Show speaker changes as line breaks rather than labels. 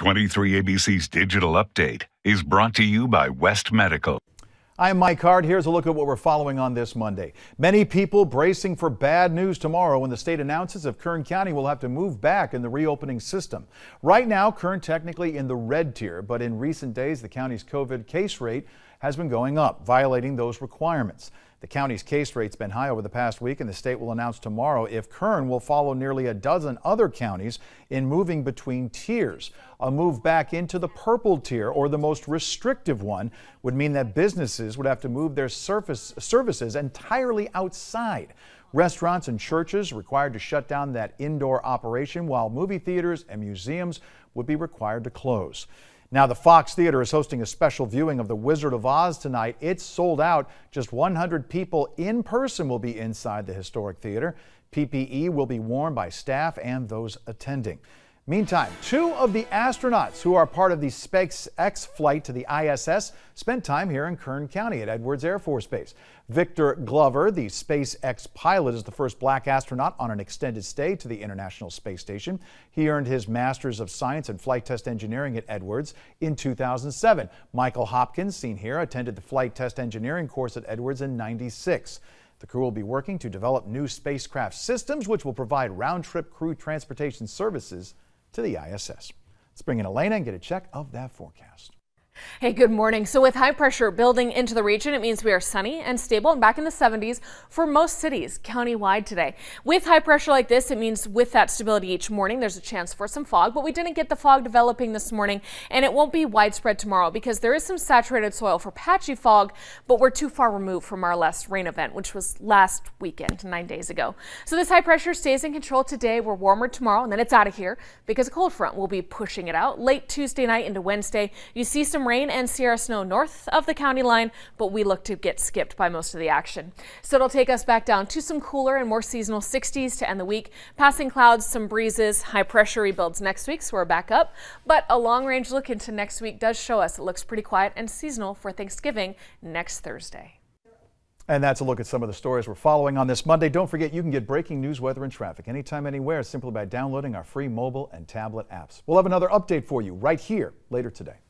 23 ABC's digital update is brought to you by West Medical. I'm Mike Hart. Here's a look at what we're following on this Monday. Many people bracing for bad news tomorrow when the state announces if Kern County will have to move back in the reopening system. Right now, Kern technically in the red tier, but in recent days, the county's COVID case rate has been going up, violating those requirements. The county's case rate's been high over the past week, and the state will announce tomorrow if Kern will follow nearly a dozen other counties in moving between tiers. A move back into the purple tier, or the most restrictive one, would mean that businesses would have to move their surface, services entirely outside. Restaurants and churches required to shut down that indoor operation, while movie theaters and museums would be required to close. Now, the Fox Theater is hosting a special viewing of The Wizard of Oz tonight. It's sold out. Just 100 people in person will be inside the historic theater. PPE will be worn by staff and those attending. Meantime, two of the astronauts who are part of the SpaceX flight to the ISS spent time here in Kern County at Edwards Air Force Base. Victor Glover, the SpaceX pilot, is the first black astronaut on an extended stay to the International Space Station. He earned his Master's of Science in Flight Test Engineering at Edwards in 2007. Michael Hopkins, seen here, attended the Flight Test Engineering course at Edwards in 96. The crew will be working to develop new spacecraft systems, which will provide round trip crew transportation services to the ISS. Let's bring in Elena and get a check of that forecast.
Hey, good morning. So with high pressure building into the region, it means we are sunny and stable and back in the 70s for most cities countywide today. With high pressure like this, it means with that stability each morning, there's a chance for some fog, but we didn't get the fog developing this morning and it won't be widespread tomorrow because there is some saturated soil for patchy fog, but we're too far removed from our last rain event, which was last weekend, nine days ago. So this high pressure stays in control today. We're warmer tomorrow and then it's out of here because a cold front will be pushing it out late Tuesday night into Wednesday. You see some rain and Sierra snow north of the county line, but we look to get skipped by most of the action. So it'll take us back down to some cooler and more seasonal 60s to end the week. Passing clouds, some breezes, high pressure rebuilds next week, so we're back up. But a long range look into next week does show us it looks pretty quiet and seasonal for Thanksgiving next Thursday.
And that's a look at some of the stories we're following on this Monday. Don't forget, you can get breaking news, weather, and traffic anytime, anywhere simply by downloading our free mobile and tablet apps. We'll have another update for you right here later today.